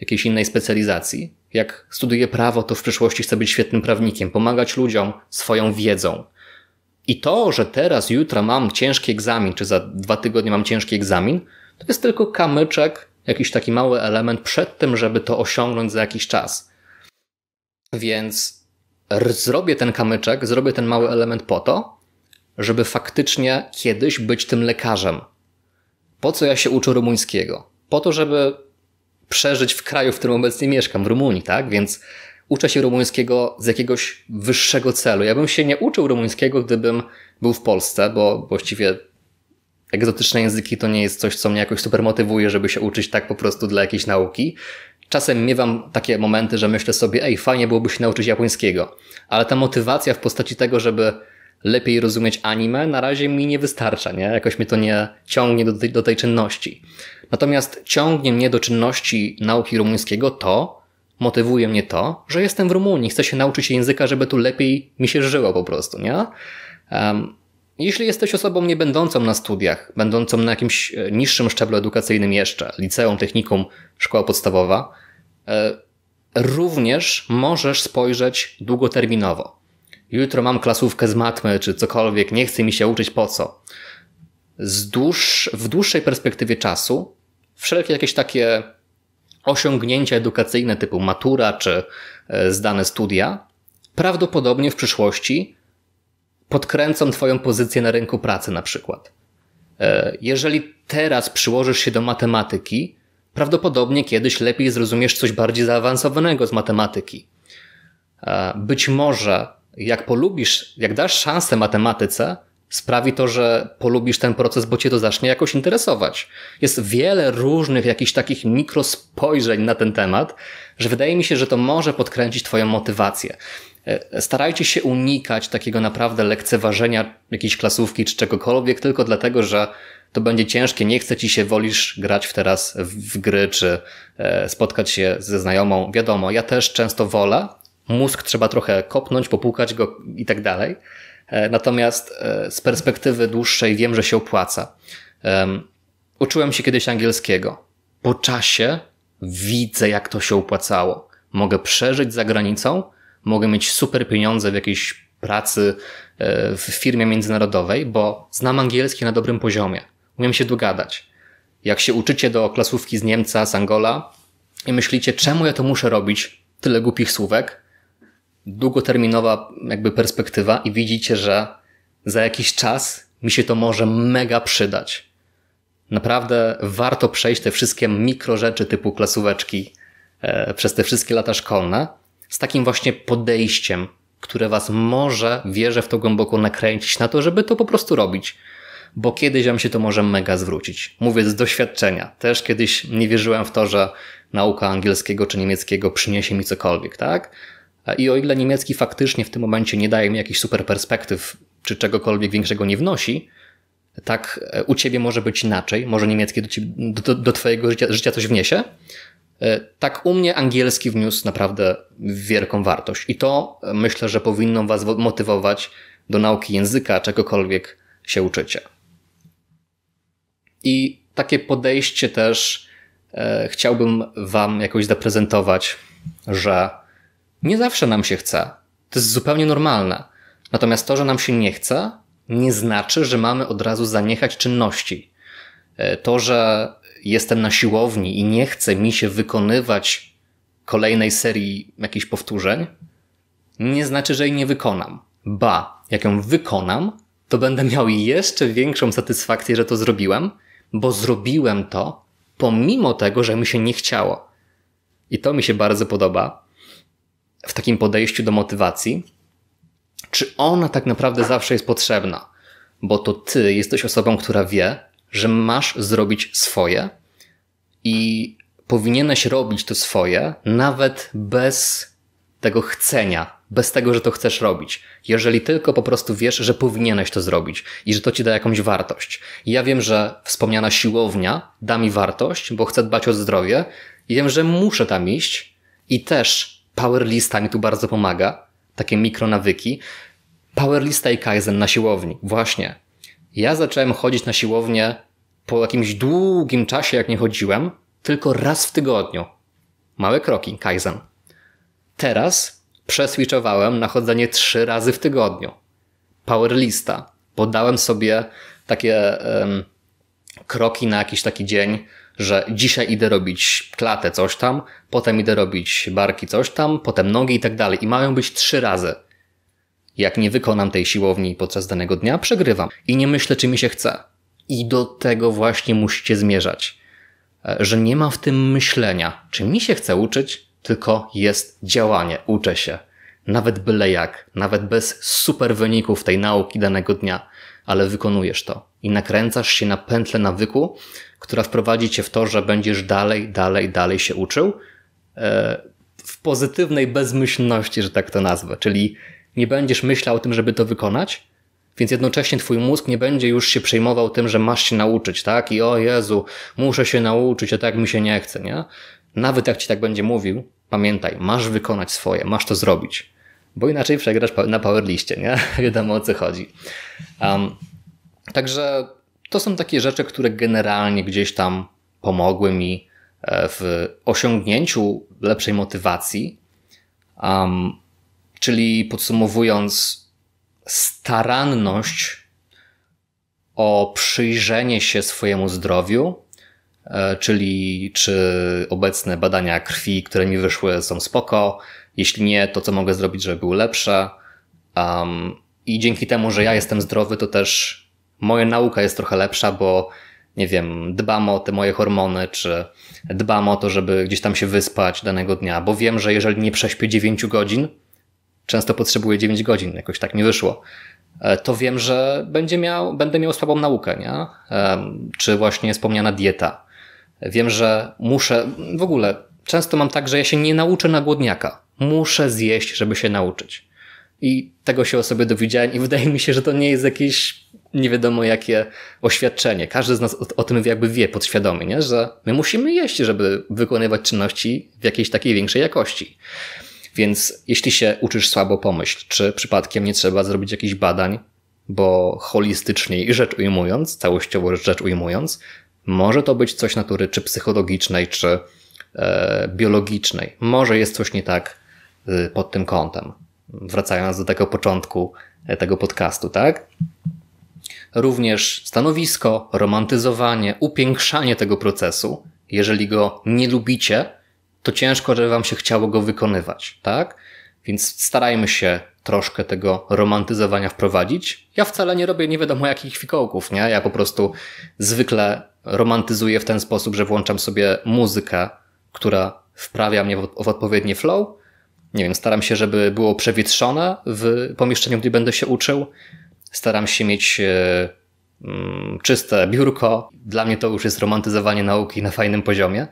jakiejś innej specjalizacji. Jak studiuję prawo, to w przyszłości chce być świetnym prawnikiem, pomagać ludziom swoją wiedzą. I to, że teraz, jutro mam ciężki egzamin, czy za dwa tygodnie mam ciężki egzamin, to jest tylko kamyczek, jakiś taki mały element przed tym, żeby to osiągnąć za jakiś czas. Więc zrobię ten kamyczek, zrobię ten mały element po to, żeby faktycznie kiedyś być tym lekarzem. Po co ja się uczę rumuńskiego? Po to, żeby przeżyć w kraju, w którym obecnie mieszkam, w Rumunii, tak? Więc uczę się rumuńskiego z jakiegoś wyższego celu. Ja bym się nie uczył rumuńskiego, gdybym był w Polsce, bo właściwie egzotyczne języki to nie jest coś, co mnie jakoś super motywuje, żeby się uczyć tak po prostu dla jakiejś nauki. Czasem miewam takie momenty, że myślę sobie, ej, fajnie byłoby się nauczyć japońskiego, ale ta motywacja w postaci tego, żeby lepiej rozumieć anime, na razie mi nie wystarcza, nie? Jakoś mnie to nie ciągnie do tej, do tej czynności. Natomiast ciągnie mnie do czynności nauki rumuńskiego to, motywuje mnie to, że jestem w Rumunii, chcę się nauczyć języka, żeby tu lepiej mi się żyło po prostu, nie? Um, jeśli jesteś osobą niebędącą na studiach, będącą na jakimś e, niższym szczeblu edukacyjnym jeszcze, liceum, technikum, szkoła podstawowa, e, również możesz spojrzeć długoterminowo. Jutro mam klasówkę z matmy czy cokolwiek, nie chcę mi się uczyć po co. Dłuż, w dłuższej perspektywie czasu wszelkie jakieś takie osiągnięcia edukacyjne typu matura czy e, zdane studia prawdopodobnie w przyszłości podkręcą Twoją pozycję na rynku pracy na przykład. E, jeżeli teraz przyłożysz się do matematyki, prawdopodobnie kiedyś lepiej zrozumiesz coś bardziej zaawansowanego z matematyki. E, być może, jak polubisz, jak dasz szansę matematyce, sprawi to, że polubisz ten proces, bo cię to zacznie jakoś interesować. Jest wiele różnych jakichś takich mikrospojrzeń na ten temat, że wydaje mi się, że to może podkręcić twoją motywację. E, starajcie się unikać takiego naprawdę lekceważenia jakiejś klasówki czy czegokolwiek, tylko dlatego, że to będzie ciężkie, nie chce ci się, wolisz grać w teraz w gry, czy e, spotkać się ze znajomą. Wiadomo, ja też często wolę, mózg trzeba trochę kopnąć, popłukać go i tak dalej. E, natomiast z perspektywy dłuższej wiem, że się opłaca. Um, uczyłem się kiedyś angielskiego. Po czasie widzę, jak to się opłacało. Mogę przeżyć za granicą, mogę mieć super pieniądze w jakiejś pracy e, w firmie międzynarodowej, bo znam angielski na dobrym poziomie. Umiem się dogadać. Jak się uczycie do klasówki z Niemca, z Angola i myślicie, czemu ja to muszę robić, tyle głupich słówek, długoterminowa jakby perspektywa i widzicie, że za jakiś czas mi się to może mega przydać. Naprawdę warto przejść te wszystkie mikro rzeczy typu klasóweczki e, przez te wszystkie lata szkolne, z takim właśnie podejściem, które was może, wierzę w to głęboko, nakręcić na to, żeby to po prostu robić. Bo kiedyś wam się to może mega zwrócić. Mówię z doświadczenia. Też kiedyś nie wierzyłem w to, że nauka angielskiego czy niemieckiego przyniesie mi cokolwiek, tak? I o ile niemiecki faktycznie w tym momencie nie daje mi jakichś super perspektyw, czy czegokolwiek większego nie wnosi, tak e, u ciebie może być inaczej, może niemiecki do, do, do twojego życia, życia, coś wniesie, E, tak u mnie angielski wniósł naprawdę wielką wartość i to e, myślę, że powinno Was motywować do nauki języka, czegokolwiek się uczycie. I takie podejście też e, chciałbym Wam jakoś zaprezentować, że nie zawsze nam się chce. To jest zupełnie normalne. Natomiast to, że nam się nie chce, nie znaczy, że mamy od razu zaniechać czynności. To, że jestem na siłowni i nie chce mi się wykonywać kolejnej serii jakichś powtórzeń, nie znaczy, że jej nie wykonam. Ba, jak ją wykonam, to będę miał jeszcze większą satysfakcję, że to zrobiłem, bo zrobiłem to pomimo tego, że mi się nie chciało. I to mi się bardzo podoba w takim podejściu do motywacji. Czy ona tak naprawdę zawsze jest potrzebna? Bo to ty jesteś osobą, która wie, że masz zrobić swoje i powinieneś robić to swoje nawet bez tego chcenia, bez tego, że to chcesz robić. Jeżeli tylko po prostu wiesz, że powinieneś to zrobić i że to ci da jakąś wartość. Ja wiem, że wspomniana siłownia da mi wartość, bo chcę dbać o zdrowie i wiem, że muszę tam iść i też powerlista mi tu bardzo pomaga, takie mikronawyki. Powerlista i kaizen na siłowni, właśnie. Ja zacząłem chodzić na siłownię po jakimś długim czasie, jak nie chodziłem, tylko raz w tygodniu. Małe kroki, kaizen. Teraz przeswitchowałem na chodzenie trzy razy w tygodniu. Powerlista. Podałem sobie takie um, kroki na jakiś taki dzień, że dzisiaj idę robić klatę, coś tam, potem idę robić barki, coś tam, potem nogi i tak dalej. I mają być trzy razy. Jak nie wykonam tej siłowni podczas danego dnia, przegrywam i nie myślę, czy mi się chce. I do tego właśnie musicie zmierzać, e, że nie ma w tym myślenia, czy mi się chce uczyć, tylko jest działanie, uczę się. Nawet byle jak, nawet bez super wyników tej nauki danego dnia, ale wykonujesz to i nakręcasz się na pętlę nawyku, która wprowadzi cię w to, że będziesz dalej, dalej, dalej się uczył e, w pozytywnej bezmyślności, że tak to nazwę. Czyli nie będziesz myślał o tym, żeby to wykonać, więc jednocześnie twój mózg nie będzie już się przejmował tym, że masz się nauczyć, tak? I o Jezu, muszę się nauczyć, a tak mi się nie chce, nie? Nawet jak ci tak będzie mówił, pamiętaj, masz wykonać swoje, masz to zrobić, bo inaczej przegrasz na powerliście, nie? [LAUGHS] Wiadomo o co chodzi. Um, także to są takie rzeczy, które generalnie gdzieś tam pomogły mi e, w osiągnięciu lepszej motywacji. Um, Czyli podsumowując, staranność o przyjrzenie się swojemu zdrowiu, e, czyli czy obecne badania krwi, które mi wyszły, są spoko. Jeśli nie, to co mogę zrobić, żeby były lepsze. Um, I dzięki temu, że ja jestem zdrowy, to też moja nauka jest trochę lepsza, bo nie wiem, dbam o te moje hormony, czy dbam o to, żeby gdzieś tam się wyspać danego dnia, bo wiem, że jeżeli nie prześpię 9 godzin, często potrzebuję 9 godzin, jakoś tak mi wyszło, e, to wiem, że będzie miał, będę miał słabą naukę, nie? czy właśnie wspomniana dieta. Wiem, że muszę, w ogóle często mam tak, że ja się nie nauczę na głodniaka. Muszę zjeść, żeby się nauczyć. I tego się o sobie dowiedziałem i wydaje mi się, że to nie jest jakieś nie wiadomo jakie oświadczenie. Każdy z nas o, o tym jakby wie podświadomie, nie? że my musimy jeść, żeby wykonywać czynności w jakiejś takiej większej jakości. Więc jeśli się uczysz słabo, pomyśl, czy przypadkiem nie trzeba zrobić jakichś badań, bo holistycznie i rzecz ujmując, całościowo rzecz ujmując, może to być coś natury czy psychologicznej, czy e, biologicznej. Może jest coś nie tak y, pod tym kątem. Wracając do tego początku e, tego podcastu, tak? Również stanowisko, romantyzowanie, upiększanie tego procesu. Jeżeli go nie lubicie, to ciężko, żeby wam się chciało go wykonywać, tak? Więc starajmy się troszkę tego romantyzowania wprowadzić. Ja wcale nie robię nie wiadomo jakich fikołków, nie? Ja po prostu zwykle romantyzuję w ten sposób, że włączam sobie muzykę, która wprawia mnie w odpowiedni flow. Nie wiem, staram się, żeby było przewietrzone w pomieszczeniu, gdzie będę się uczył. Staram się mieć e, mm, czyste biurko. Dla mnie to już jest romantyzowanie nauki na fajnym poziomie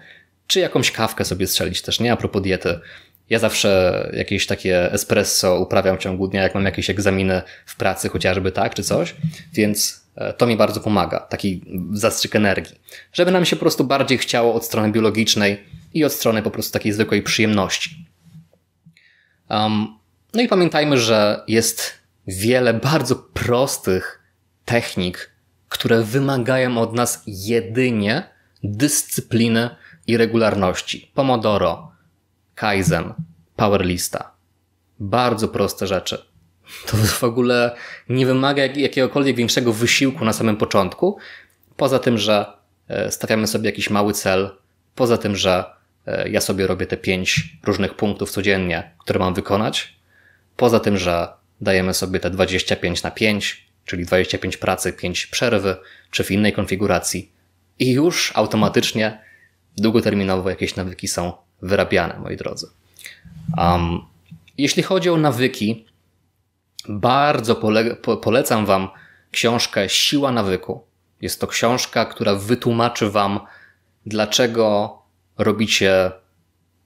czy jakąś kawkę sobie strzelić też, nie? A propos diety. Ja zawsze jakieś takie espresso uprawiam w ciągu dnia, jak mam jakieś egzaminy w pracy chociażby, tak, czy coś, więc e, to mi bardzo pomaga, taki zastrzyk energii. Żeby nam się po prostu bardziej chciało od strony biologicznej i od strony po prostu takiej zwykłej przyjemności. Um, no i pamiętajmy, że jest wiele bardzo prostych technik, które wymagają od nas jedynie dyscypliny i regularności. Pomodoro, Kaizen, Powerlista. Bardzo proste rzeczy. [LAUGHS] To w ogóle nie wymaga jakiegokolwiek większego wysiłku na samym początku, poza tym, że e, stawiamy sobie jakiś mały cel, poza tym, że e, ja sobie robię te pięć różnych punktów codziennie, które mam wykonać, poza tym, że dajemy sobie te 25 na 5, czyli 25 pracy, 5 przerwy, czy w innej konfiguracji, i już automatycznie długoterminowo jakieś nawyki są wyrabiane, moi drodzy. Um, jeśli chodzi o nawyki, bardzo pole polecam Wam książkę Siła nawyku. Jest to książka, która wytłumaczy Wam, dlaczego robicie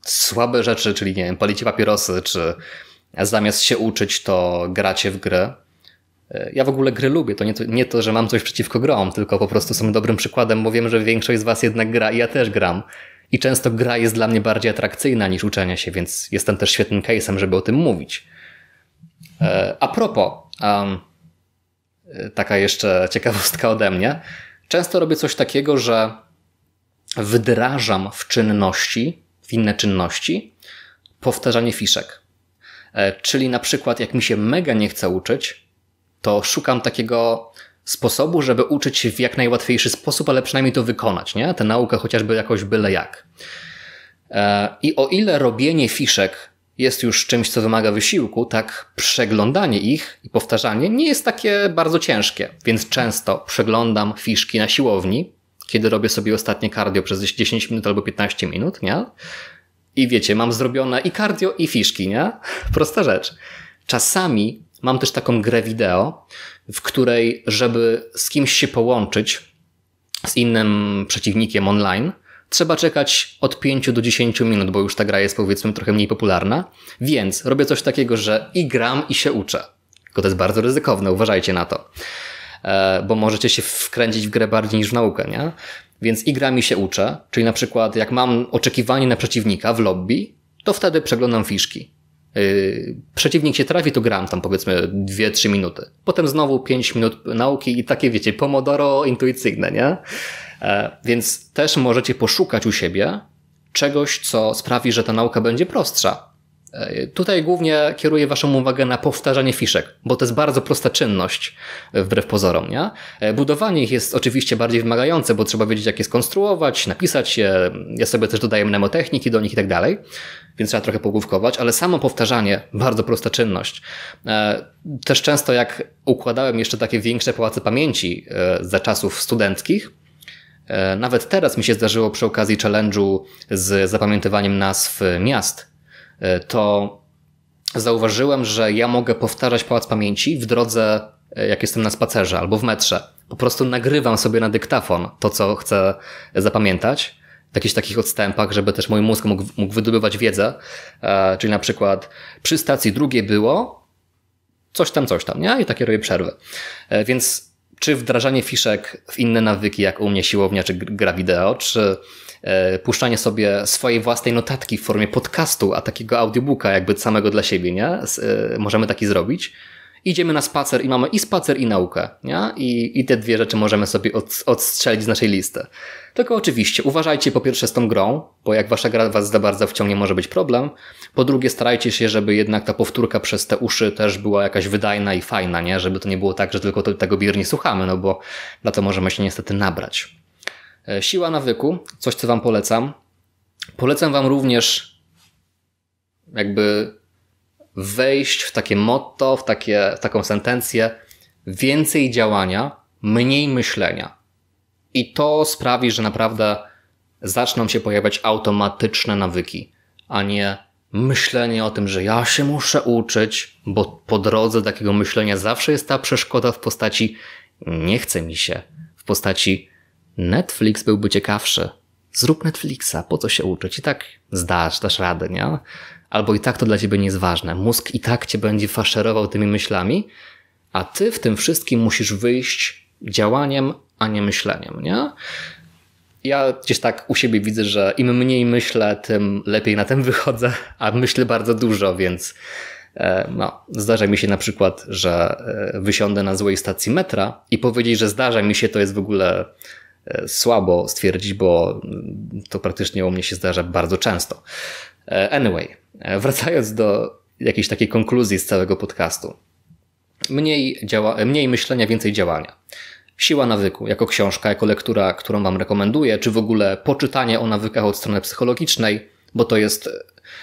słabe rzeczy, czyli nie wiem, palicie papierosy, czy zamiast się uczyć, to gracie w grę. E, ja w ogóle gry lubię. To nie, to nie to, że mam coś przeciwko grom, tylko po prostu są dobrym przykładem, bo wiem, że większość z Was jednak gra i ja też gram. I często gra jest dla mnie bardziej atrakcyjna niż uczenie się, więc jestem też świetnym case'em, żeby o tym mówić. E, a propos, um, taka jeszcze ciekawostka ode mnie. Często robię coś takiego, że wdrażam w czynności, w inne czynności, powtarzanie fiszek. Czyli na przykład, jak mi się mega nie chce uczyć, to szukam takiego sposobu, żeby uczyć się w jak najłatwiejszy sposób, ale przynajmniej to wykonać, nie? Tę naukę chociażby jakoś byle jak. E, I o ile robienie fiszek jest już czymś, co wymaga wysiłku, tak przeglądanie ich i powtarzanie nie jest takie bardzo ciężkie, więc często przeglądam fiszki na siłowni, kiedy robię sobie ostatnie cardio przez 10 minut albo 15 minut, nie? I wiecie, mam zrobione i cardio, i fiszki, nie? [LAUGHS] Prosta rzecz. Czasami Mam też taką grę wideo, w której, żeby z kimś się połączyć, z innym przeciwnikiem online, trzeba czekać od 5 do 10 minut, bo już ta gra jest powiedzmy trochę mniej popularna. Więc robię coś takiego, że i gram i się uczę. Tylko to jest bardzo ryzykowne, uważajcie na to. E, bo możecie się wkręcić w grę bardziej niż w naukę, nie? Więc i gram i się uczę. Czyli na przykład jak mam oczekiwanie na przeciwnika w lobby, to wtedy przeglądam fiszki. Y, przeciwnik się trafi, to gram tam powiedzmy 2-3 minuty. Potem znowu 5 minut nauki i takie wiecie, pomodoro intuicyjne, nie? E, więc też możecie poszukać u siebie czegoś, co sprawi, że ta nauka będzie prostsza. E, tutaj głównie kieruję Waszą uwagę na powtarzanie fiszek, bo to jest bardzo prosta czynność, e, wbrew pozorom. Nie? Budowanie ich jest oczywiście bardziej wymagające, bo trzeba wiedzieć, jak je skonstruować, napisać je. Ja sobie też dodaję mnemotechniki do nich i tak dalej więc trzeba trochę pogłówkować, ale samo powtarzanie, bardzo prosta czynność. E, też często jak układałem jeszcze takie większe pałace pamięci e, za czasów studenckich, e, nawet teraz mi się zdarzyło przy okazji challenge'u z zapamiętywaniem nazw miast, to zauważyłem, że ja mogę powtarzać pałac pamięci w drodze, jak jestem na spacerze albo w metrze. Po prostu nagrywam sobie na dyktafon to, co chcę zapamiętać w jakichś takich odstępach, żeby też mój mózg mógł, mógł wydobywać wiedzę. E, czyli na przykład przy stacji drugiej było coś tam, coś tam, nie? I takie robię przerwy. E, więc czy wdrażanie fiszek w inne nawyki, jak u mnie siłownia czy gra wideo, czy e, puszczanie sobie swojej własnej notatki w formie podcastu, a takiego audiobooka jakby samego dla siebie, nie? E, możemy taki zrobić idziemy na spacer i mamy i spacer i naukę, nie? I, i te dwie rzeczy możemy sobie od, odstrzelić z naszej listy. Tylko oczywiście uważajcie po pierwsze z tą grą, bo jak wasza gra was za bardzo wciągnie może być problem. Po drugie starajcie się, żeby jednak ta powtórka przez te uszy też była jakaś wydajna i fajna, nie? Żeby to nie było tak, że tylko tego biernie słuchamy, no bo na to możemy się niestety nabrać. E, siła nawyku, coś co wam polecam. Polecam wam również jakby wejść w takie motto, w, takie, w taką sentencję: więcej działania, mniej myślenia. I to sprawi, że naprawdę zaczną się pojawiać automatyczne nawyki, a nie myślenie o tym, że ja się muszę uczyć, bo po drodze takiego myślenia zawsze jest ta przeszkoda w postaci nie chce mi się, w postaci Netflix byłby ciekawszy. Zrób Netflixa, po co się uczyć? I tak zdasz, dasz radę, nie? albo i tak to dla ciebie nie jest ważne. Mózg i tak cię będzie faszerował tymi myślami, a ty w tym wszystkim musisz wyjść działaniem, a nie myśleniem, nie? Ja gdzieś tak u siebie widzę, że im mniej myślę, tym lepiej na tym [LAUGHS] wychodzę, a myślę bardzo dużo, więc e, no, zdarza mi się na przykład, że e, wysiądę na złej stacji metra i powiedzieć, że zdarza mi się, to jest w ogóle e, słabo stwierdzić, bo mm, to praktycznie u mnie się zdarza bardzo często. E, anyway, e, wracając do jakiejś takiej konkluzji z całego podcastu. Mniej, działa, e, mniej myślenia, więcej działania. Siła nawyku jako książka, jako lektura, którą Wam rekomenduję, czy w ogóle poczytanie o nawykach od strony psychologicznej, bo to jest.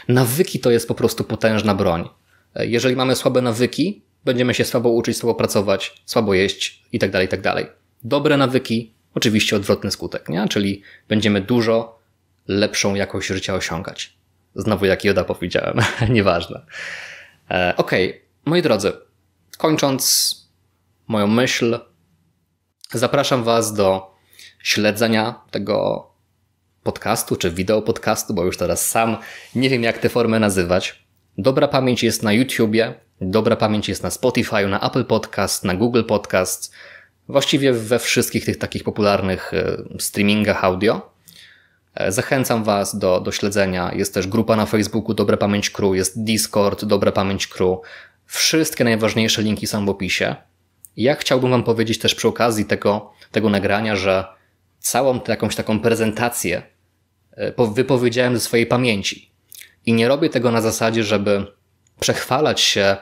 Nawyki to jest po prostu potężna broń. Jeżeli mamy słabe nawyki, będziemy się słabo uczyć, słabo pracować, słabo jeść itd. Tak itd. Tak Dobre nawyki, oczywiście odwrotny skutek, nie? czyli będziemy dużo lepszą jakość życia osiągać. Znowu jak Joda powiedziałem, [LAUGHS] nieważne. E, Okej, okay. moi drodzy, kończąc moją myśl, zapraszam Was do śledzenia tego podcastu czy wideo podcastu, bo już teraz sam nie wiem, jak tę formę nazywać. Dobra pamięć jest na YouTubie, dobra pamięć jest na Spotify, na Apple Podcast, na Google Podcast, właściwie we wszystkich tych takich popularnych e, streamingach audio. E, zachęcam Was do, do śledzenia. Jest też grupa na Facebooku Dobre Pamięć Crew, jest Discord Dobre Pamięć Crew. Wszystkie najważniejsze linki są w opisie. Ja chciałbym Wam powiedzieć też przy okazji tego, tego nagrania, że całą jakąś taką prezentację e, wypowiedziałem ze swojej pamięci. I nie robię tego na zasadzie, żeby przechwalać się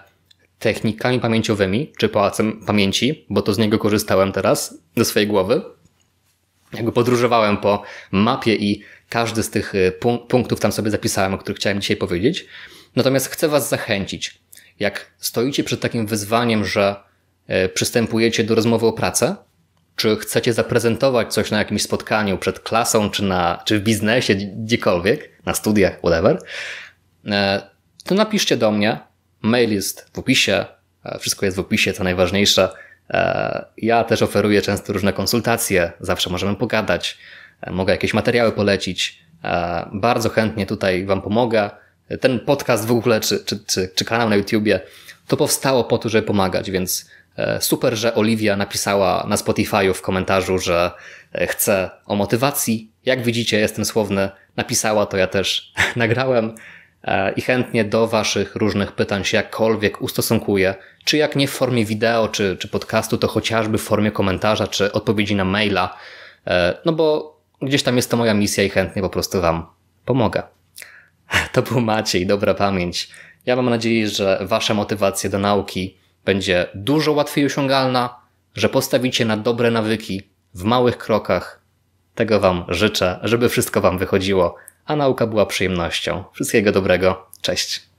technikami pamięciowymi czy pałacem pamięci, bo to z niego korzystałem teraz ze swojej głowy jakby podróżowałem po mapie i każdy z tych y, punktów tam sobie zapisałem, o których chciałem dzisiaj powiedzieć. Natomiast chcę Was zachęcić, jak stoicie przed takim wyzwaniem, że y, przystępujecie do rozmowy o pracę, czy chcecie zaprezentować coś na jakimś spotkaniu przed klasą, czy, na, czy w biznesie, gdziekolwiek, na studiach, whatever, y, to napiszcie do mnie. Mail jest w opisie, e, wszystko jest w opisie, to najważniejsze. E, ja też oferuję często różne konsultacje, zawsze możemy pogadać, e, mogę jakieś materiały polecić. E, bardzo chętnie tutaj Wam pomogę. Ten podcast w ogóle, czy, czy, czy, czy kanał na YouTubie, to powstało po to, żeby pomagać, więc super, że Oliwia napisała na Spotify'u w komentarzu, że chce o motywacji. Jak widzicie, jestem słowny, napisała, to ja też [LAUGHS] nagrałem. E, i chętnie do Waszych różnych pytań się jakkolwiek ustosunkuję, czy jak nie w formie wideo czy, czy podcastu, to chociażby w formie komentarza czy odpowiedzi na maila, e, no bo gdzieś tam jest to moja misja i chętnie po prostu Wam pomogę. [LAUGHS] To był Maciej, dobra pamięć. Ja mam nadzieję, że Wasza motywacja do nauki będzie dużo łatwiej osiągalna, że postawicie na dobre nawyki w małych krokach. Tego Wam życzę, żeby wszystko Wam wychodziło a nauka była przyjemnością. Wszystkiego dobrego, cześć.